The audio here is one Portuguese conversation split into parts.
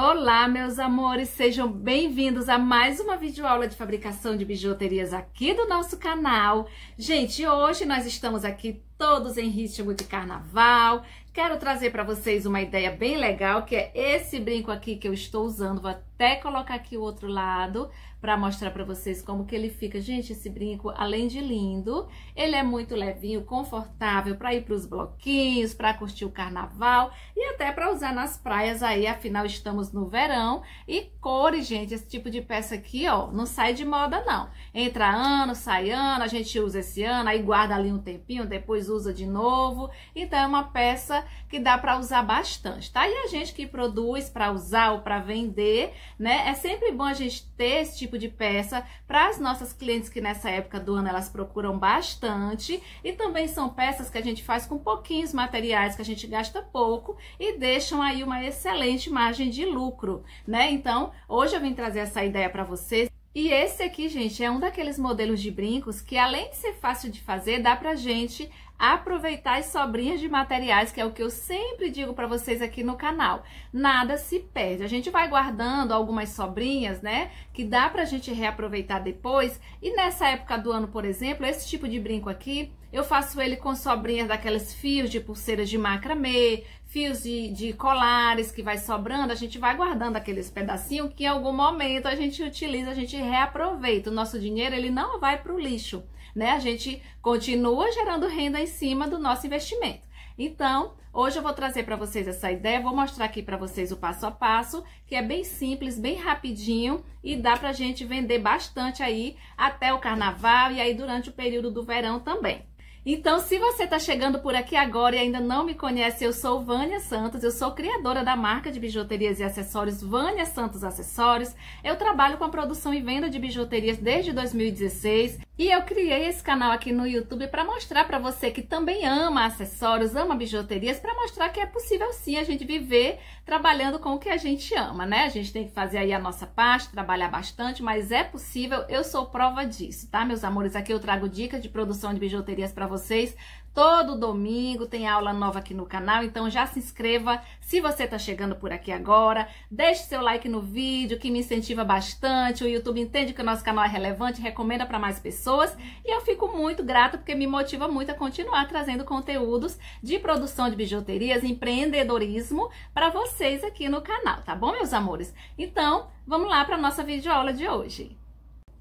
Olá, meus amores, sejam bem-vindos a mais uma videoaula de fabricação de bijuterias aqui do nosso canal. Gente, hoje nós estamos aqui todos em ritmo de carnaval. Quero trazer para vocês uma ideia bem legal, que é esse brinco aqui que eu estou usando. Vou até colocar aqui o outro lado para mostrar para vocês como que ele fica. Gente, esse brinco, além de lindo, ele é muito levinho, confortável para ir para os bloquinhos, para curtir o carnaval e até para usar nas praias aí, afinal estamos no verão. E cores, gente, esse tipo de peça aqui, ó, não sai de moda não. Entra ano, sai ano, a gente usa esse ano, aí guarda ali um tempinho, depois usa de novo. Então é uma peça que dá para usar bastante, tá? E a gente que produz para usar ou para vender, né? É sempre bom a gente ter esse tipo de peça para as nossas clientes que nessa época do ano elas procuram bastante e também são peças que a gente faz com pouquinhos materiais que a gente gasta pouco e deixam aí uma excelente margem de lucro, né? Então, hoje eu vim trazer essa ideia para vocês. E esse aqui, gente, é um daqueles modelos de brincos que além de ser fácil de fazer, dá pra gente aproveitar as sobrinhas de materiais, que é o que eu sempre digo para vocês aqui no canal. Nada se perde. A gente vai guardando algumas sobrinhas, né, que dá pra gente reaproveitar depois. E nessa época do ano, por exemplo, esse tipo de brinco aqui, eu faço ele com sobrinhas daquelas fios de pulseiras de macramê, fios de, de colares que vai sobrando, a gente vai guardando aqueles pedacinhos que em algum momento a gente utiliza, a gente reaproveita. O nosso dinheiro, ele não vai para o lixo né? A gente continua gerando renda em cima do nosso investimento. Então, hoje eu vou trazer para vocês essa ideia, vou mostrar aqui para vocês o passo a passo, que é bem simples, bem rapidinho e dá para a gente vender bastante aí até o carnaval e aí durante o período do verão também. Então, se você está chegando por aqui agora e ainda não me conhece, eu sou Vânia Santos, eu sou criadora da marca de bijuterias e acessórios Vânia Santos Acessórios. Eu trabalho com a produção e venda de bijuterias desde 2016 e eu criei esse canal aqui no YouTube para mostrar para você que também ama acessórios, ama bijuterias, para mostrar que é possível sim a gente viver trabalhando com o que a gente ama, né? A gente tem que fazer aí a nossa parte, trabalhar bastante, mas é possível. Eu sou prova disso, tá, meus amores? Aqui eu trago dicas de produção de bijuterias para você vocês. Todo domingo tem aula nova aqui no canal, então já se inscreva. Se você está chegando por aqui agora, deixe seu like no vídeo, que me incentiva bastante. O YouTube entende que o nosso canal é relevante, recomenda para mais pessoas. E eu fico muito grata, porque me motiva muito a continuar trazendo conteúdos de produção de bijuterias, empreendedorismo para vocês aqui no canal, tá bom, meus amores? Então, vamos lá para a nossa videoaula de hoje.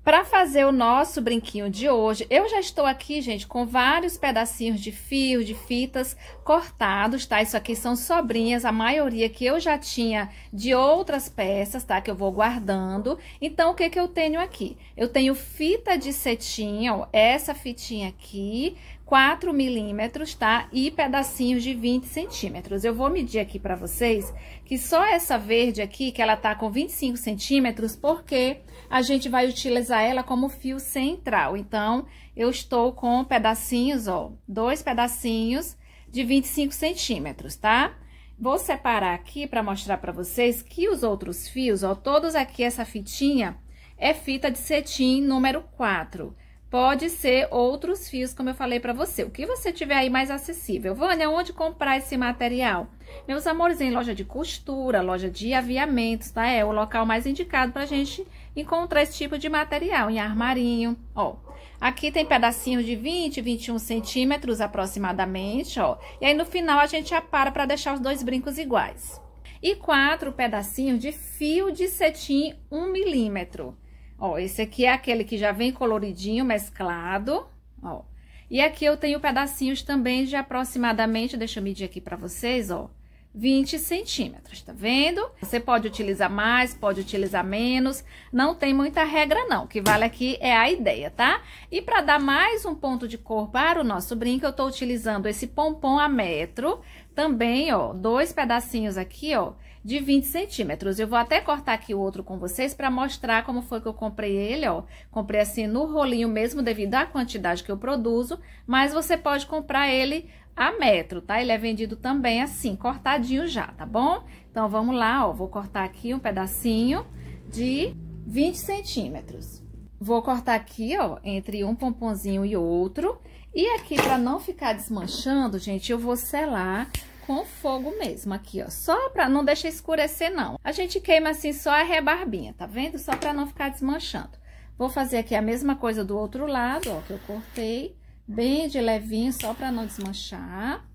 Para fazer o nosso brinquinho de hoje, eu já estou aqui, gente, com vários pedacinhos de fio, de fitas cortados, tá? Isso aqui são sobrinhas, a maioria que eu já tinha de outras peças, tá? Que eu vou guardando. Então, o que que eu tenho aqui? Eu tenho fita de cetim, ó, essa fitinha aqui, 4 milímetros, tá? E pedacinhos de 20 centímetros. Eu vou medir aqui para vocês que só essa verde aqui, que ela tá com 25 centímetros, porque a gente vai utilizar ela como fio central. Então, eu estou com pedacinhos, ó, dois pedacinhos de 25 centímetros, tá? Vou separar aqui para mostrar para vocês que os outros fios, ó, todos aqui essa fitinha é fita de cetim número 4, Pode ser outros fios, como eu falei para você. O que você tiver aí mais acessível. Vânia, onde comprar esse material? Meus amores, em loja de costura, loja de aviamentos, tá? É o local mais indicado pra gente encontrar esse tipo de material. Em armarinho, ó. Aqui tem pedacinhos de 20, 21 centímetros aproximadamente, ó. E aí no final a gente apara para deixar os dois brincos iguais. E quatro pedacinhos de fio de cetim 1 milímetro. Ó, esse aqui é aquele que já vem coloridinho, mesclado, ó. E aqui eu tenho pedacinhos também de aproximadamente, deixa eu medir aqui pra vocês, ó, 20 centímetros, tá vendo? Você pode utilizar mais, pode utilizar menos, não tem muita regra não, o que vale aqui é a ideia, tá? E para dar mais um ponto de cor para o nosso brinco, eu tô utilizando esse pompom a metro, também, ó, dois pedacinhos aqui, ó, de 20 centímetros. Eu vou até cortar aqui o outro com vocês para mostrar como foi que eu comprei ele, ó. Comprei assim no rolinho mesmo, devido à quantidade que eu produzo, mas você pode comprar ele a metro, tá? Ele é vendido também assim, cortadinho já, tá bom? Então, vamos lá, ó. Vou cortar aqui um pedacinho de 20 centímetros. Vou cortar aqui, ó, entre um pomponzinho e outro. E aqui, para não ficar desmanchando, gente, eu vou selar com fogo mesmo aqui, ó. Só pra não deixar escurecer, não. A gente queima assim só a rebarbinha, tá vendo? Só pra não ficar desmanchando. Vou fazer aqui a mesma coisa do outro lado, ó, que eu cortei. Bem de levinho, só pra não desmanchar.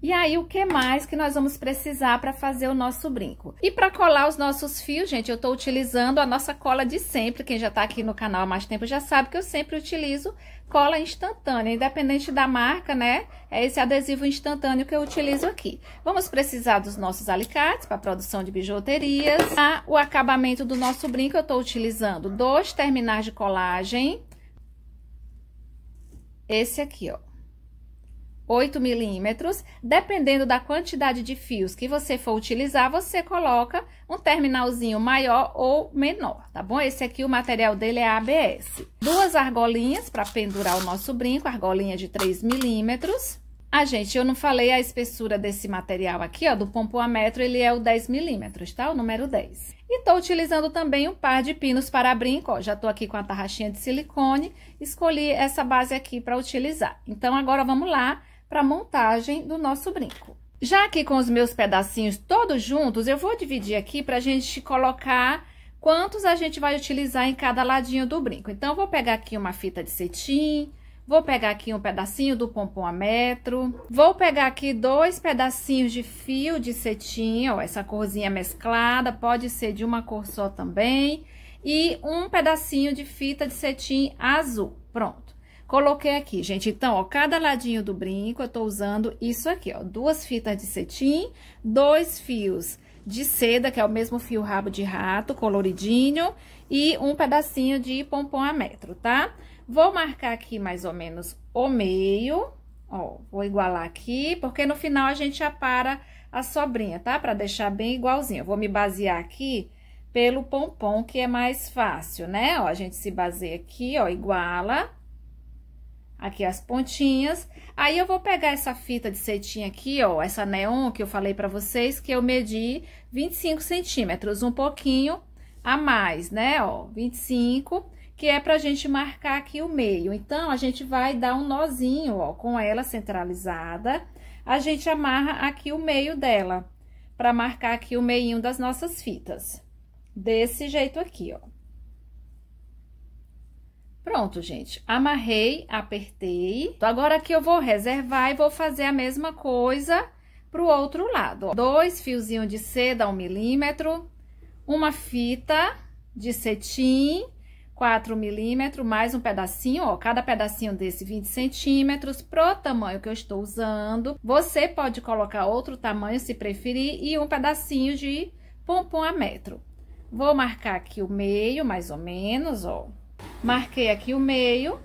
E aí, o que mais que nós vamos precisar para fazer o nosso brinco? E para colar os nossos fios, gente, eu estou utilizando a nossa cola de sempre. Quem já está aqui no canal há mais tempo já sabe que eu sempre utilizo cola instantânea, independente da marca, né? É esse adesivo instantâneo que eu utilizo aqui. Vamos precisar dos nossos alicates para produção de bijuterias. Para ah, o acabamento do nosso brinco, eu estou utilizando dois terminais de colagem. Esse aqui, ó 8 milímetros. Dependendo da quantidade de fios que você for utilizar, você coloca um terminalzinho maior ou menor, tá bom? Esse aqui, o material dele é ABS. Duas argolinhas para pendurar o nosso brinco, argolinha de 3 milímetros. Ah, gente, eu não falei a espessura desse material aqui, ó, do pompom ele é o 10 milímetros, tá? O número 10. E tô utilizando também um par de pinos para brinco, ó, já tô aqui com a tarraxinha de silicone, escolhi essa base aqui para utilizar. Então, agora vamos lá para montagem do nosso brinco. Já aqui com os meus pedacinhos todos juntos, eu vou dividir aqui para a gente colocar quantos a gente vai utilizar em cada ladinho do brinco. Então, vou pegar aqui uma fita de cetim, vou pegar aqui um pedacinho do pompom a metro, vou pegar aqui dois pedacinhos de fio de cetim, ó, essa corzinha mesclada, pode ser de uma cor só também, e um pedacinho de fita de cetim azul, pronto. Coloquei aqui, gente. Então, ó, cada ladinho do brinco, eu tô usando isso aqui, ó. Duas fitas de cetim, dois fios de seda, que é o mesmo fio rabo de rato, coloridinho, e um pedacinho de pompom a metro, tá? Vou marcar aqui mais ou menos o meio, ó, vou igualar aqui, porque no final a gente já para a sobrinha, tá? Pra deixar bem igualzinho. Eu vou me basear aqui pelo pompom, que é mais fácil, né? Ó, a gente se baseia aqui, ó, iguala aqui as pontinhas. Aí eu vou pegar essa fita de cetim aqui, ó, essa neon que eu falei pra vocês, que eu medi 25 centímetros, um pouquinho a mais, né, ó, 25, que é pra gente marcar aqui o meio. Então, a gente vai dar um nozinho, ó, com ela centralizada, a gente amarra aqui o meio dela, pra marcar aqui o meinho das nossas fitas. Desse jeito aqui, ó. Pronto, gente. Amarrei, apertei. Agora aqui eu vou reservar e vou fazer a mesma coisa pro outro lado. Ó. Dois fiozinhos de seda, um milímetro. Uma fita de cetim, 4 milímetros, mais um pedacinho, ó, cada pedacinho desse 20 centímetros, pro tamanho que eu estou usando. Você pode colocar outro tamanho, se preferir, e um pedacinho de pompom a metro. Vou marcar aqui o meio, mais ou menos, ó. Marquei aqui o meio.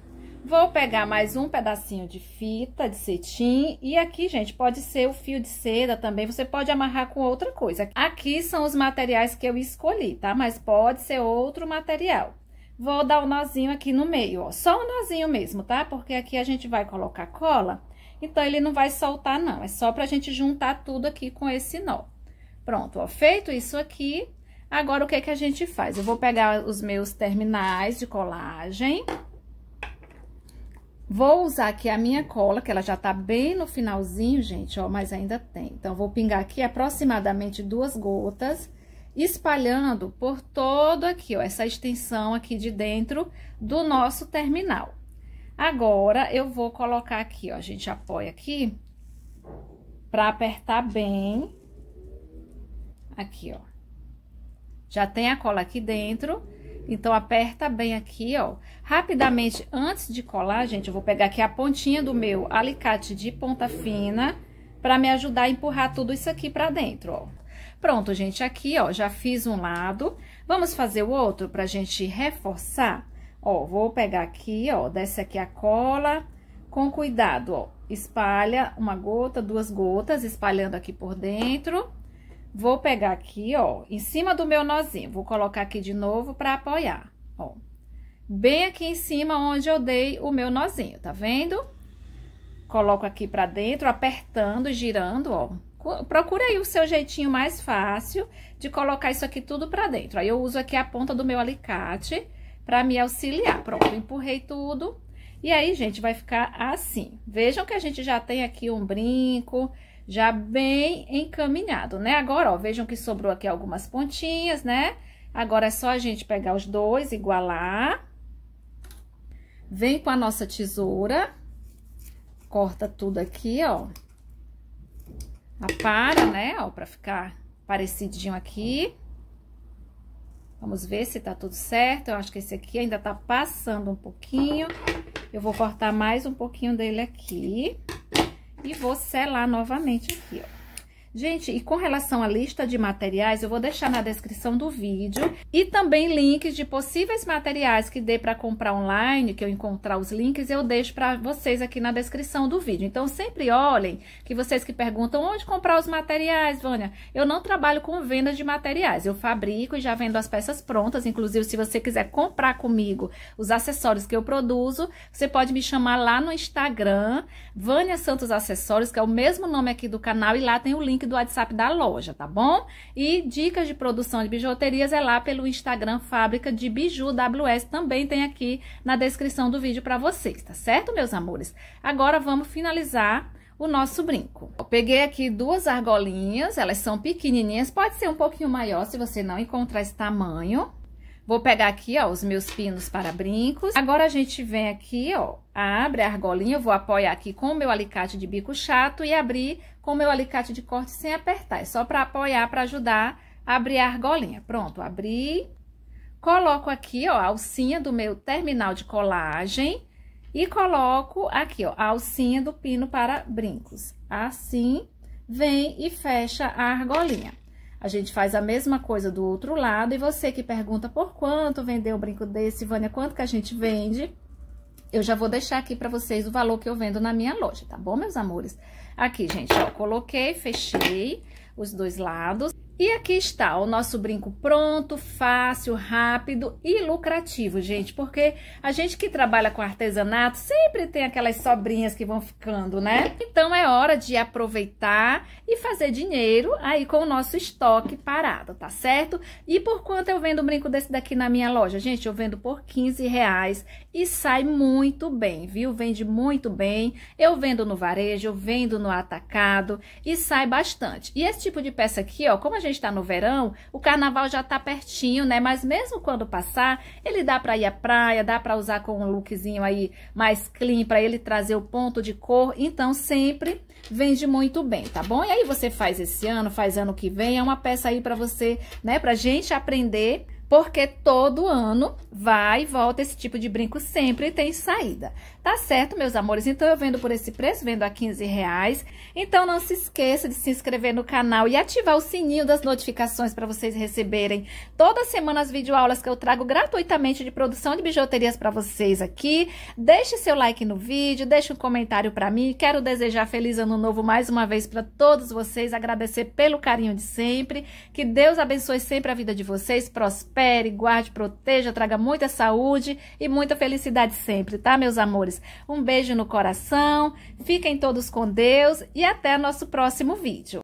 Vou pegar mais um pedacinho de fita, de cetim. E aqui, gente, pode ser o fio de seda também. Você pode amarrar com outra coisa. Aqui são os materiais que eu escolhi, tá? Mas pode ser outro material. Vou dar o um nozinho aqui no meio, ó. Só um nozinho mesmo, tá? Porque aqui a gente vai colocar cola. Então, ele não vai soltar, não. É só pra gente juntar tudo aqui com esse nó. Pronto, ó. Feito isso aqui, Agora, o que é que a gente faz? Eu vou pegar os meus terminais de colagem. Vou usar aqui a minha cola, que ela já tá bem no finalzinho, gente, ó, mas ainda tem. Então, vou pingar aqui aproximadamente duas gotas, espalhando por todo aqui, ó, essa extensão aqui de dentro do nosso terminal. Agora, eu vou colocar aqui, ó, a gente apoia aqui, pra apertar bem. Aqui, ó. Já tem a cola aqui dentro. Então, aperta bem aqui, ó. Rapidamente, antes de colar, gente, eu vou pegar aqui a pontinha do meu alicate de ponta fina para me ajudar a empurrar tudo isso aqui para dentro, ó. Pronto, gente, aqui, ó, já fiz um lado. Vamos fazer o outro pra gente reforçar? Ó, vou pegar aqui, ó, desce aqui a cola, com cuidado, ó. Espalha uma gota, duas gotas, espalhando aqui por dentro. Vou pegar aqui, ó, em cima do meu nozinho, vou colocar aqui de novo para apoiar, ó. Bem aqui em cima onde eu dei o meu nozinho, tá vendo? Coloco aqui para dentro, apertando, girando, ó. Procura aí o seu jeitinho mais fácil de colocar isso aqui tudo para dentro. Aí eu uso aqui a ponta do meu alicate para me auxiliar. Pronto, empurrei tudo. E aí, gente, vai ficar assim. Vejam que a gente já tem aqui um brinco, já bem encaminhado, né? Agora, ó, vejam que sobrou aqui algumas pontinhas, né? Agora é só a gente pegar os dois, igualar. Vem com a nossa tesoura, corta tudo aqui, ó. Apara, né, ó, pra ficar parecidinho aqui. Vamos ver se tá tudo certo. Eu acho que esse aqui ainda tá passando um pouquinho. Eu vou cortar mais um pouquinho dele aqui. E vou selar novamente aqui, ó. Gente, e com relação à lista de materiais, eu vou deixar na descrição do vídeo e também links de possíveis materiais que dê para comprar online, que eu encontrar os links, eu deixo para vocês aqui na descrição do vídeo. Então, sempre olhem que vocês que perguntam onde comprar os materiais, Vânia, eu não trabalho com venda de materiais, eu fabrico e já vendo as peças prontas, inclusive se você quiser comprar comigo os acessórios que eu produzo, você pode me chamar lá no Instagram, Vânia Santos Acessórios, que é o mesmo nome aqui do canal e lá tem o link link do WhatsApp da loja, tá bom? E dicas de produção de bijuterias é lá pelo Instagram Fábrica de Biju WS, também tem aqui na descrição do vídeo para vocês, tá certo, meus amores? Agora vamos finalizar o nosso brinco. Eu peguei aqui duas argolinhas, elas são pequenininhas, pode ser um pouquinho maior se você não encontrar esse tamanho. Vou pegar aqui, ó, os meus pinos para brincos. Agora, a gente vem aqui, ó, abre a argolinha, eu vou apoiar aqui com o meu alicate de bico chato e abrir com meu alicate de corte sem apertar. É só para apoiar, para ajudar a abrir a argolinha. Pronto, abri. Coloco aqui, ó, a alcinha do meu terminal de colagem. E coloco aqui, ó, a alcinha do pino para brincos. Assim, vem e fecha a argolinha. A gente faz a mesma coisa do outro lado. E você que pergunta por quanto vender um brinco desse, Vânia, quanto que a gente vende? Eu já vou deixar aqui para vocês o valor que eu vendo na minha loja, tá bom, meus amores? Aqui, gente, ó, coloquei, fechei os dois lados. E aqui está o nosso brinco pronto, fácil, rápido e lucrativo, gente, porque a gente que trabalha com artesanato sempre tem aquelas sobrinhas que vão ficando, né? Então é hora de aproveitar e fazer dinheiro aí com o nosso estoque parado, tá certo? E por quanto eu vendo um brinco desse daqui na minha loja? Gente, eu vendo por 15 reais e sai muito bem, viu? Vende muito bem, eu vendo no varejo, eu vendo no atacado e sai bastante. E esse tipo de peça aqui, ó, como a gente está no verão, o carnaval já está pertinho, né? Mas mesmo quando passar, ele dá para ir à praia, dá para usar com um lookzinho aí mais clean, para ele trazer o ponto de cor. Então, sempre vende muito bem, tá bom? E aí você faz esse ano, faz ano que vem, é uma peça aí para você, né? Pra gente aprender porque todo ano vai e volta esse tipo de brinco sempre tem saída. Tá certo, meus amores? Então eu vendo por esse preço, vendo a 15 reais. Então não se esqueça de se inscrever no canal e ativar o sininho das notificações para vocês receberem toda semana as videoaulas que eu trago gratuitamente de produção de bijuterias para vocês aqui. Deixe seu like no vídeo, deixe um comentário para mim. Quero desejar feliz ano novo mais uma vez para todos vocês, agradecer pelo carinho de sempre. Que Deus abençoe sempre a vida de vocês, prospere prospere, guarde, proteja, traga muita saúde e muita felicidade sempre, tá, meus amores? Um beijo no coração, fiquem todos com Deus e até nosso próximo vídeo.